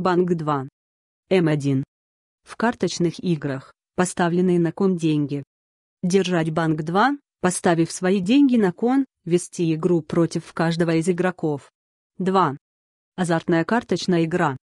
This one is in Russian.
Банк 2. М1. В карточных играх, поставленные на кон деньги. Держать банк 2, поставив свои деньги на кон, вести игру против каждого из игроков. 2. Азартная карточная игра.